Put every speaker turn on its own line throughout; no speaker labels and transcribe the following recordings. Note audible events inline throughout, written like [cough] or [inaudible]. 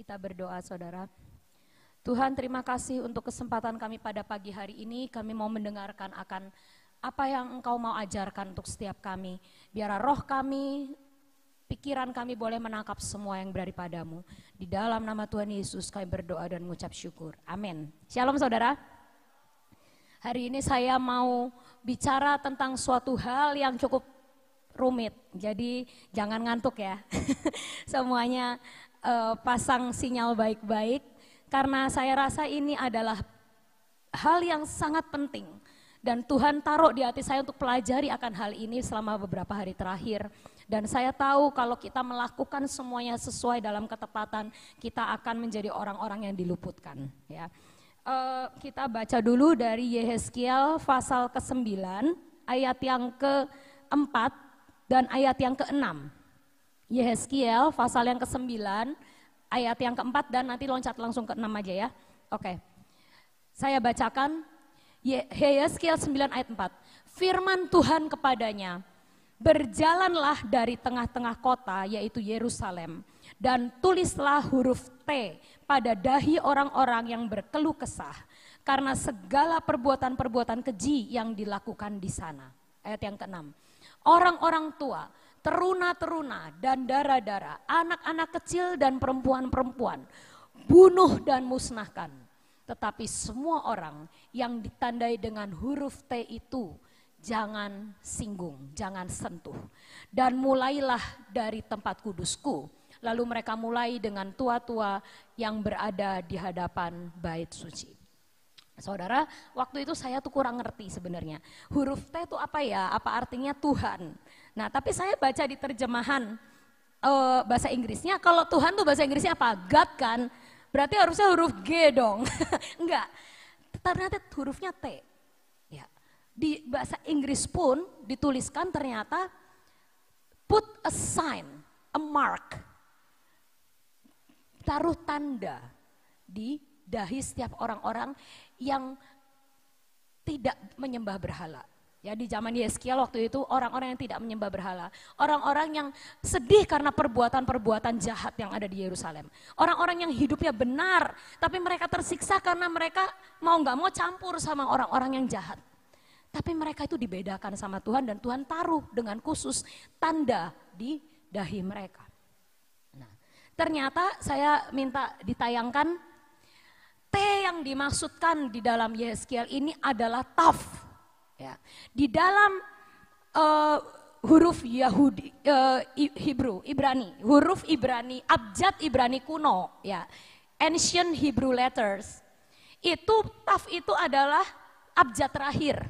Kita berdoa saudara. Tuhan terima kasih untuk kesempatan kami pada pagi hari ini. Kami mau mendengarkan akan apa yang engkau mau ajarkan untuk setiap kami. Biar roh kami, pikiran kami boleh menangkap semua yang berada padamu Di dalam nama Tuhan Yesus kami berdoa dan mengucap syukur. Amin. Shalom saudara. Hari ini saya mau bicara tentang suatu hal yang cukup rumit. Jadi jangan ngantuk ya. [laughs] Semuanya uh, pasang sinyal baik-baik karena saya rasa ini adalah hal yang sangat penting dan Tuhan taruh di hati saya untuk pelajari akan hal ini selama beberapa hari terakhir dan saya tahu kalau kita melakukan semuanya sesuai dalam ketepatan kita akan menjadi orang-orang yang diluputkan ya uh, kita baca dulu dari Yehezkiel pasal ke-9 ayat yang ke-4 dan ayat yang ke-6 Yehezkiel pasal yang ke-9 ayat yang keempat dan nanti loncat langsung ke-6 aja ya. Oke. Saya bacakan Yehezkiel 9 ayat 4. Firman Tuhan kepadanya, berjalanlah dari tengah-tengah kota yaitu Yerusalem dan tulislah huruf T pada dahi orang-orang yang berkeluh kesah karena segala perbuatan-perbuatan keji yang dilakukan di sana. Ayat yang keenam. Orang-orang tua teruna-teruna dan darah-darah, anak-anak kecil dan perempuan-perempuan, bunuh dan musnahkan. Tetapi semua orang yang ditandai dengan huruf T itu jangan singgung, jangan sentuh. Dan mulailah dari tempat kudusku. Lalu mereka mulai dengan tua-tua yang berada di hadapan bait suci. Saudara, waktu itu saya tuh kurang ngerti sebenarnya. Huruf T itu apa ya? Apa artinya Tuhan? Nah, tapi saya baca di terjemahan uh, bahasa Inggrisnya, kalau Tuhan tuh bahasa Inggrisnya apa? God kan? Berarti harusnya huruf G dong. [laughs] Enggak. Ternyata hurufnya T. Ya. Di bahasa Inggris pun dituliskan ternyata put a sign, a mark. Taruh tanda di dahi setiap orang-orang yang tidak menyembah berhala. Ya di zaman Yeskia waktu itu orang-orang yang tidak menyembah berhala. Orang-orang yang sedih karena perbuatan-perbuatan jahat yang ada di Yerusalem. Orang-orang yang hidupnya benar, tapi mereka tersiksa karena mereka mau nggak mau campur sama orang-orang yang jahat. Tapi mereka itu dibedakan sama Tuhan dan Tuhan taruh dengan khusus tanda di dahi mereka. Nah, ternyata saya minta ditayangkan T yang dimaksudkan di dalam Yeskiel ini adalah taf Ya. Di dalam uh, huruf Yahudi uh, Hebrew, Ibrani, huruf Ibrani, abjad Ibrani kuno, ya. Ancient Hebrew letters. Itu taf itu adalah abjad terakhir.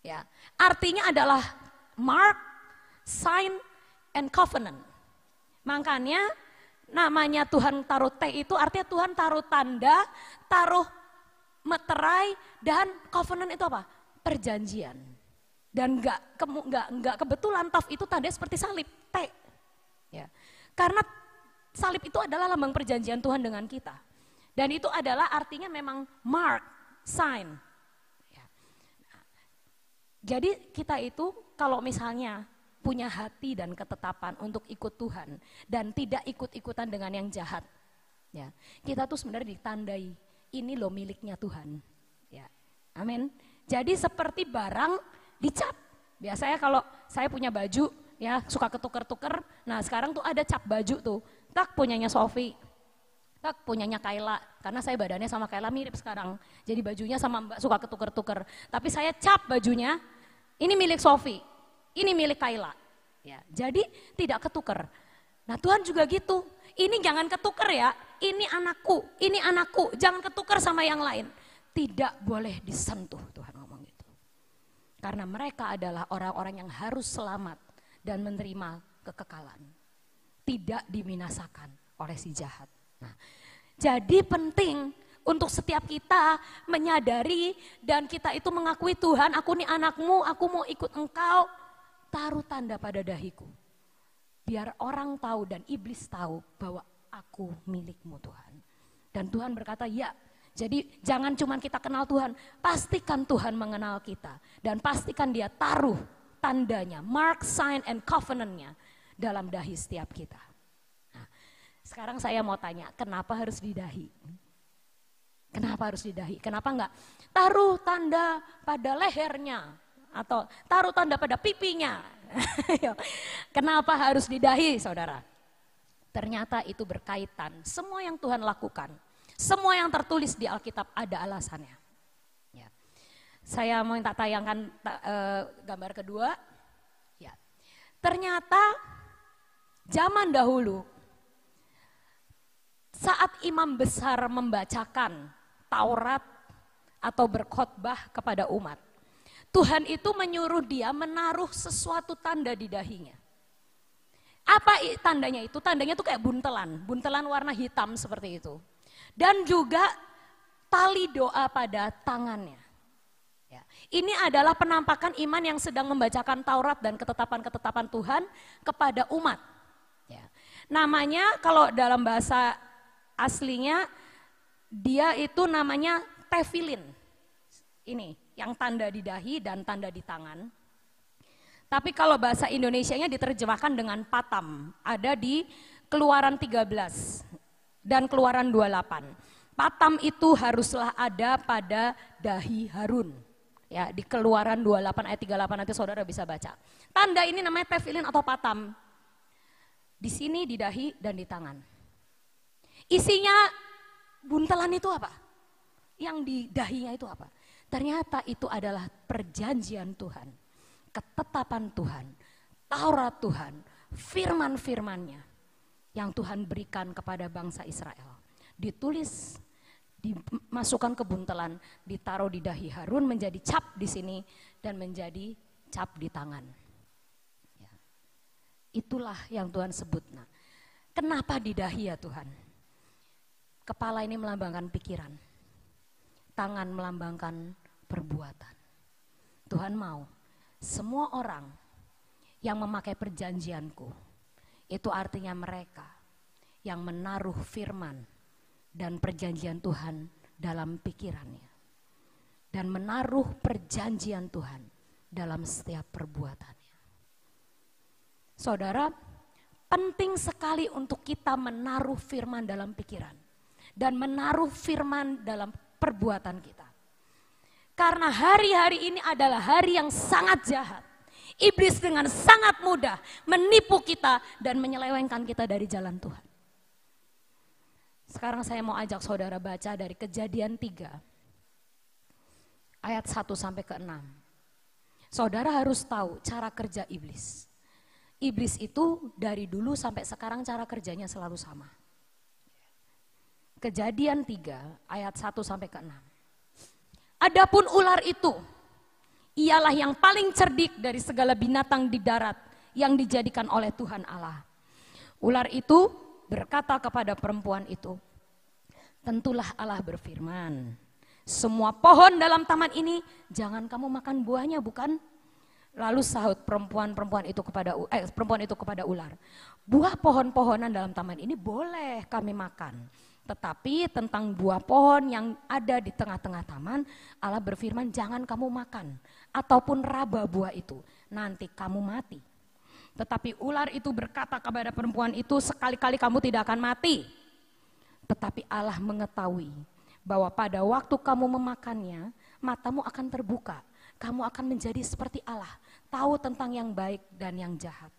Ya. Artinya adalah mark, sign and covenant. Makanya namanya Tuhan taruh T itu artinya Tuhan taruh tanda, taruh meterai dan covenant itu apa? perjanjian. Dan nggak ke, kebetulan taf itu tanda seperti salib T. Ya. Karena salib itu adalah lambang perjanjian Tuhan dengan kita. Dan itu adalah artinya memang mark, sign. Ya. jadi kita itu kalau misalnya punya hati dan ketetapan untuk ikut Tuhan dan tidak ikut-ikutan dengan yang jahat. Ya. Kita tuh sebenarnya ditandai ini loh miliknya Tuhan. Ya. Amin. Jadi seperti barang dicap. Biasanya kalau saya punya baju ya suka ketuker-tuker. Nah sekarang tuh ada cap baju tuh. Tak punyanya Sofi, tak punyanya Kaila, karena saya badannya sama Kaila mirip sekarang. Jadi bajunya sama Mbak suka ketuker-tuker. Tapi saya cap bajunya, ini milik Sofi, ini milik Kaila. Ya, jadi tidak ketuker. Nah Tuhan juga gitu, ini jangan ketuker ya, ini anakku, ini anakku, jangan ketuker sama yang lain. Tidak boleh disentuh. Karena mereka adalah orang-orang yang harus selamat dan menerima kekekalan. Tidak diminasakan oleh si jahat. Nah, jadi penting untuk setiap kita menyadari dan kita itu mengakui Tuhan, aku nih anakmu, aku mau ikut engkau. Taruh tanda pada dahiku. Biar orang tahu dan iblis tahu bahwa aku milikmu Tuhan. Dan Tuhan berkata, ya jadi jangan cuma kita kenal Tuhan, pastikan Tuhan mengenal kita. Dan pastikan dia taruh tandanya, mark, sign, and covenantnya dalam dahi setiap kita. Nah, sekarang saya mau tanya, kenapa harus di dahi? Kenapa harus di dahi? Kenapa enggak taruh tanda pada lehernya atau taruh tanda pada pipinya? [laughs] Kenapa harus di dahi, saudara? Ternyata itu berkaitan semua yang Tuhan lakukan semua yang tertulis di Alkitab ada alasannya. Ya. Saya mau minta tayangkan ta, e, gambar kedua. Ya. Ternyata zaman dahulu saat imam besar membacakan Taurat atau berkhotbah kepada umat, Tuhan itu menyuruh dia menaruh sesuatu tanda di dahinya. Apa tandanya itu? Tandanya itu kayak buntelan, buntelan warna hitam seperti itu. Dan juga tali doa pada tangannya. Ya. Ini adalah penampakan iman yang sedang membacakan Taurat dan ketetapan-ketetapan Tuhan kepada umat. Ya. Namanya kalau dalam bahasa aslinya dia itu namanya tefilin. Ini yang tanda di dahi dan tanda di tangan. Tapi kalau bahasa Indonesianya diterjemahkan dengan patam, ada di Keluaran 13 dan Keluaran 28. Patam itu haruslah ada pada dahi Harun. Ya, di Keluaran 28 ayat 38 nanti saudara bisa baca. Tanda ini namanya tefilin atau patam. Di sini, di dahi dan di tangan. Isinya buntelan itu apa? Yang di dahinya itu apa? Ternyata itu adalah perjanjian Tuhan, ketetapan Tuhan, Taurat Tuhan, firman-firmannya yang Tuhan berikan kepada bangsa Israel. Ditulis, dimasukkan ke buntelan, ditaruh di dahi Harun menjadi cap di sini dan menjadi cap di tangan. Ya. Itulah yang Tuhan sebut. Nah, kenapa di dahi ya Tuhan? Kepala ini melambangkan pikiran, tangan melambangkan perbuatan. Tuhan mau semua orang yang memakai perjanjianku itu artinya mereka yang menaruh firman dan perjanjian Tuhan dalam pikirannya. Dan menaruh perjanjian Tuhan dalam setiap perbuatannya. Saudara, penting sekali untuk kita menaruh firman dalam pikiran. Dan menaruh firman dalam perbuatan kita. Karena hari-hari ini adalah hari yang sangat jahat iblis dengan sangat mudah menipu kita dan menyelewengkan kita dari jalan Tuhan. Sekarang saya mau ajak saudara baca dari kejadian 3, ayat 1 sampai ke 6. Saudara harus tahu cara kerja iblis. Iblis itu dari dulu sampai sekarang cara kerjanya selalu sama. Kejadian 3 ayat 1 sampai ke 6. Adapun ular itu ialah yang paling cerdik dari segala binatang di darat yang dijadikan oleh Tuhan Allah. Ular itu berkata kepada perempuan itu, "Tentulah Allah berfirman, semua pohon dalam taman ini jangan kamu makan buahnya, bukan?" Lalu sahut perempuan-perempuan itu kepada eh, perempuan itu kepada ular, "Buah pohon-pohonan dalam taman ini boleh kami makan, tetapi tentang buah pohon yang ada di tengah-tengah taman, Allah berfirman, "Jangan kamu makan ataupun raba buah itu, nanti kamu mati." Tetapi ular itu berkata kepada perempuan itu, "Sekali-kali kamu tidak akan mati." Tetapi Allah mengetahui bahwa pada waktu kamu memakannya, matamu akan terbuka, kamu akan menjadi seperti Allah, tahu tentang yang baik dan yang jahat.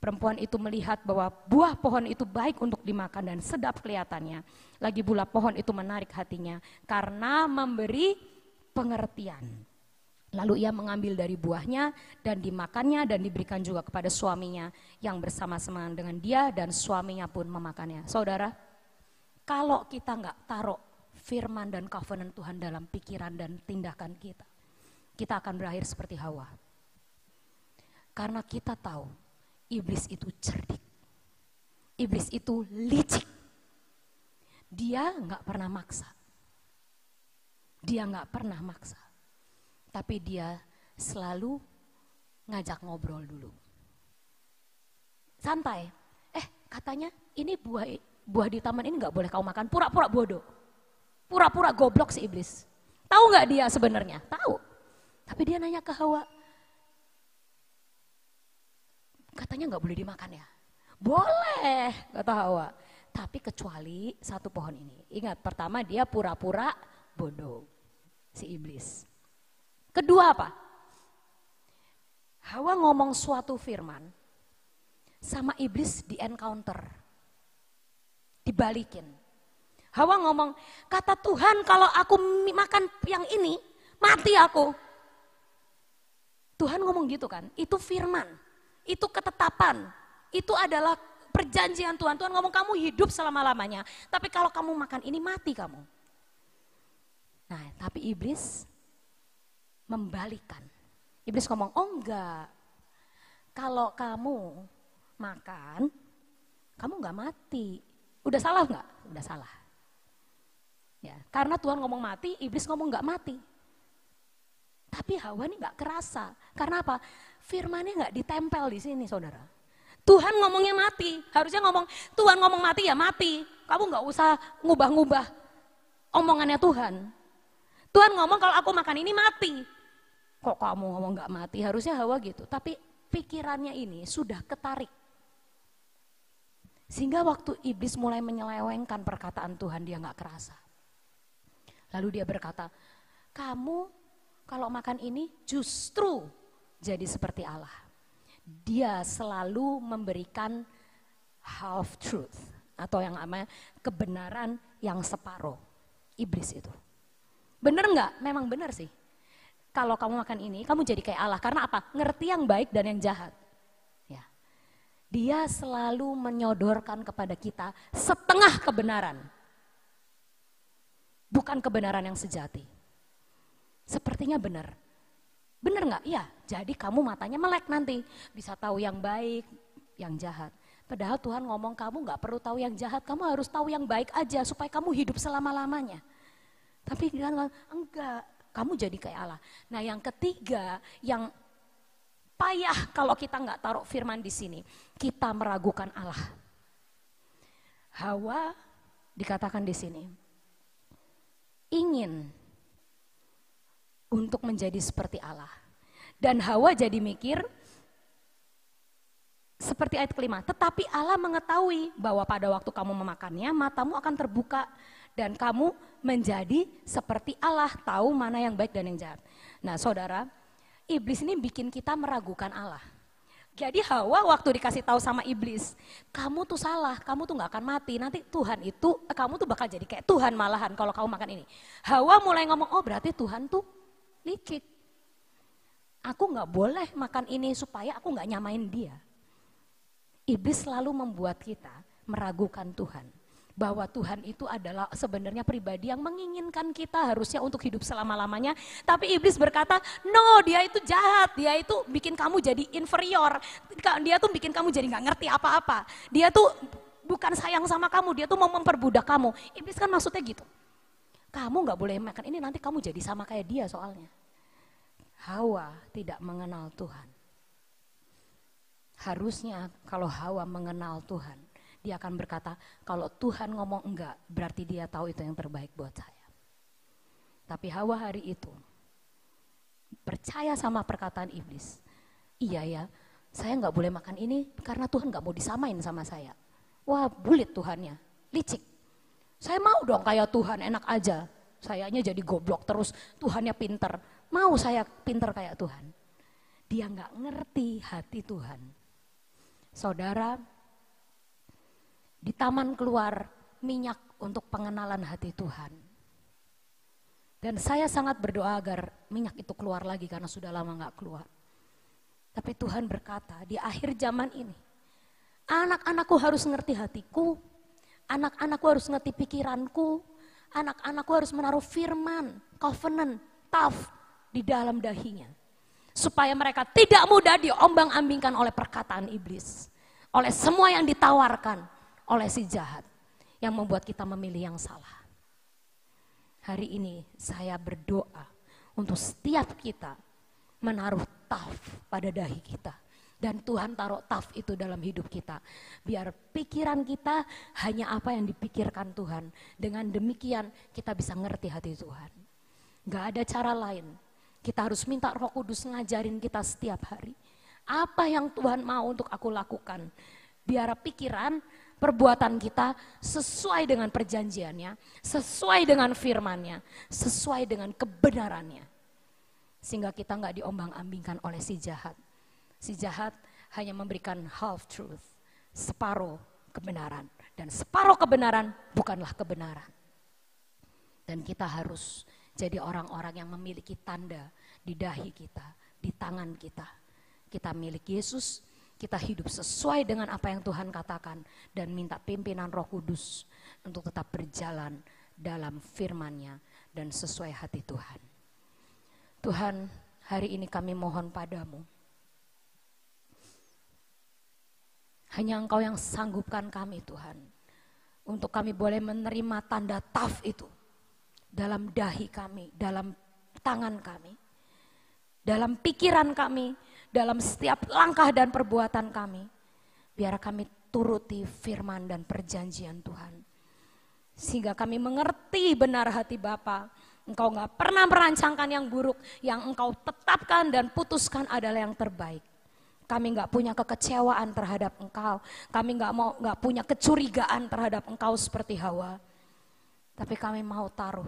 Perempuan itu melihat bahwa buah pohon itu baik untuk dimakan dan sedap kelihatannya. Lagi pula pohon itu menarik hatinya karena memberi pengertian. Lalu ia mengambil dari buahnya dan dimakannya dan diberikan juga kepada suaminya yang bersama-sama dengan dia dan suaminya pun memakannya. Saudara, kalau kita nggak taruh firman dan covenant Tuhan dalam pikiran dan tindakan kita, kita akan berakhir seperti Hawa. Karena kita tahu Iblis itu cerdik. Iblis itu licik. Dia nggak pernah maksa. Dia nggak pernah maksa. Tapi dia selalu ngajak ngobrol dulu. Santai. Eh katanya ini buah buah di taman ini nggak boleh kau makan. Pura-pura bodoh. Pura-pura goblok si iblis. Tahu nggak dia sebenarnya? Tahu. Tapi dia nanya ke Hawa, katanya nggak boleh dimakan ya? Boleh, kata Hawa. Tapi kecuali satu pohon ini. Ingat, pertama dia pura-pura bodoh, si iblis. Kedua apa? Hawa ngomong suatu firman, sama iblis di encounter, dibalikin. Hawa ngomong, kata Tuhan kalau aku makan yang ini, mati aku. Tuhan ngomong gitu kan, itu firman itu ketetapan, itu adalah perjanjian Tuhan. Tuhan ngomong kamu hidup selama-lamanya, tapi kalau kamu makan ini mati kamu. Nah, tapi iblis membalikan. Iblis ngomong, oh enggak, kalau kamu makan, kamu enggak mati. Udah salah enggak? Udah salah. Ya, karena Tuhan ngomong mati, iblis ngomong enggak mati. Tapi Hawa ini enggak kerasa. Karena apa? firmannya nggak ditempel di sini saudara. Tuhan ngomongnya mati, harusnya ngomong Tuhan ngomong mati ya mati. Kamu nggak usah ngubah-ngubah omongannya Tuhan. Tuhan ngomong kalau aku makan ini mati. Kok kamu ngomong nggak mati? Harusnya Hawa gitu. Tapi pikirannya ini sudah ketarik. Sehingga waktu iblis mulai menyelewengkan perkataan Tuhan dia nggak kerasa. Lalu dia berkata, kamu kalau makan ini justru jadi seperti Allah. Dia selalu memberikan half truth atau yang namanya kebenaran yang separuh. Iblis itu. Benar enggak? Memang benar sih. Kalau kamu makan ini, kamu jadi kayak Allah. Karena apa? Ngerti yang baik dan yang jahat. Ya. Dia selalu menyodorkan kepada kita setengah kebenaran. Bukan kebenaran yang sejati. Sepertinya benar, Bener nggak? Iya. Jadi kamu matanya melek nanti. Bisa tahu yang baik, yang jahat. Padahal Tuhan ngomong kamu nggak perlu tahu yang jahat, kamu harus tahu yang baik aja supaya kamu hidup selama-lamanya. Tapi dia enggak, kamu jadi kayak Allah. Nah yang ketiga, yang payah kalau kita nggak taruh firman di sini, kita meragukan Allah. Hawa dikatakan di sini, ingin untuk menjadi seperti Allah. Dan Hawa jadi mikir, seperti ayat kelima, tetapi Allah mengetahui bahwa pada waktu kamu memakannya, matamu akan terbuka dan kamu menjadi seperti Allah, tahu mana yang baik dan yang jahat. Nah saudara, iblis ini bikin kita meragukan Allah. Jadi Hawa waktu dikasih tahu sama iblis, kamu tuh salah, kamu tuh gak akan mati. Nanti Tuhan itu, kamu tuh bakal jadi kayak Tuhan malahan kalau kamu makan ini. Hawa mulai ngomong, oh berarti Tuhan tuh licik. Aku nggak boleh makan ini supaya aku nggak nyamain dia. Iblis selalu membuat kita meragukan Tuhan. Bahwa Tuhan itu adalah sebenarnya pribadi yang menginginkan kita harusnya untuk hidup selama-lamanya. Tapi iblis berkata, no dia itu jahat, dia itu bikin kamu jadi inferior. Dia tuh bikin kamu jadi nggak ngerti apa-apa. Dia tuh bukan sayang sama kamu, dia tuh mau memperbudak kamu. Iblis kan maksudnya gitu. Kamu nggak boleh makan ini nanti kamu jadi sama kayak dia soalnya. Hawa tidak mengenal Tuhan. Harusnya kalau Hawa mengenal Tuhan, dia akan berkata, kalau Tuhan ngomong enggak, berarti dia tahu itu yang terbaik buat saya. Tapi Hawa hari itu percaya sama perkataan iblis. Iya ya, saya nggak boleh makan ini karena Tuhan nggak mau disamain sama saya. Wah, bulit Tuhannya, licik. Saya mau dong kayak Tuhan, enak aja. Sayanya jadi goblok terus, Tuhannya pinter. Mau saya pinter kayak Tuhan. Dia nggak ngerti hati Tuhan. Saudara, di taman keluar minyak untuk pengenalan hati Tuhan. Dan saya sangat berdoa agar minyak itu keluar lagi karena sudah lama nggak keluar. Tapi Tuhan berkata di akhir zaman ini, anak-anakku harus ngerti hatiku, Anak-anakku harus ngerti pikiranku. Anak-anakku harus menaruh firman, covenant, taf di dalam dahinya. Supaya mereka tidak mudah diombang-ambingkan oleh perkataan iblis. Oleh semua yang ditawarkan oleh si jahat. Yang membuat kita memilih yang salah. Hari ini saya berdoa untuk setiap kita menaruh taf pada dahi kita dan Tuhan taruh taf itu dalam hidup kita. Biar pikiran kita hanya apa yang dipikirkan Tuhan. Dengan demikian kita bisa ngerti hati Tuhan. Gak ada cara lain. Kita harus minta roh kudus ngajarin kita setiap hari. Apa yang Tuhan mau untuk aku lakukan. Biar pikiran, perbuatan kita sesuai dengan perjanjiannya. Sesuai dengan firmannya. Sesuai dengan kebenarannya. Sehingga kita gak diombang ambingkan oleh si jahat si jahat hanya memberikan half truth, separuh kebenaran. Dan separuh kebenaran bukanlah kebenaran. Dan kita harus jadi orang-orang yang memiliki tanda di dahi kita, di tangan kita. Kita milik Yesus, kita hidup sesuai dengan apa yang Tuhan katakan dan minta pimpinan Roh Kudus untuk tetap berjalan dalam firmannya dan sesuai hati Tuhan. Tuhan, hari ini kami mohon padamu Hanya Engkau yang sanggupkan kami Tuhan. Untuk kami boleh menerima tanda taf itu. Dalam dahi kami, dalam tangan kami. Dalam pikiran kami, dalam setiap langkah dan perbuatan kami. Biar kami turuti firman dan perjanjian Tuhan. Sehingga kami mengerti benar hati Bapa. Engkau nggak pernah merancangkan yang buruk, yang engkau tetapkan dan putuskan adalah yang terbaik. Kami nggak punya kekecewaan terhadap engkau. Kami nggak mau nggak punya kecurigaan terhadap engkau seperti Hawa. Tapi kami mau taruh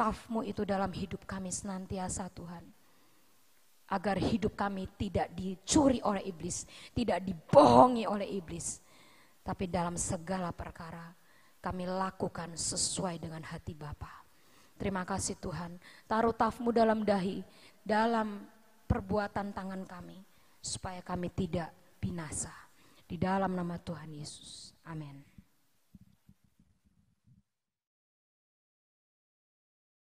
tafmu itu dalam hidup kami senantiasa Tuhan. Agar hidup kami tidak dicuri oleh iblis, tidak dibohongi oleh iblis. Tapi dalam segala perkara kami lakukan sesuai dengan hati Bapa. Terima kasih Tuhan, taruh tafmu dalam dahi, dalam perbuatan tangan kami supaya kami tidak binasa. Di dalam nama Tuhan Yesus. Amin.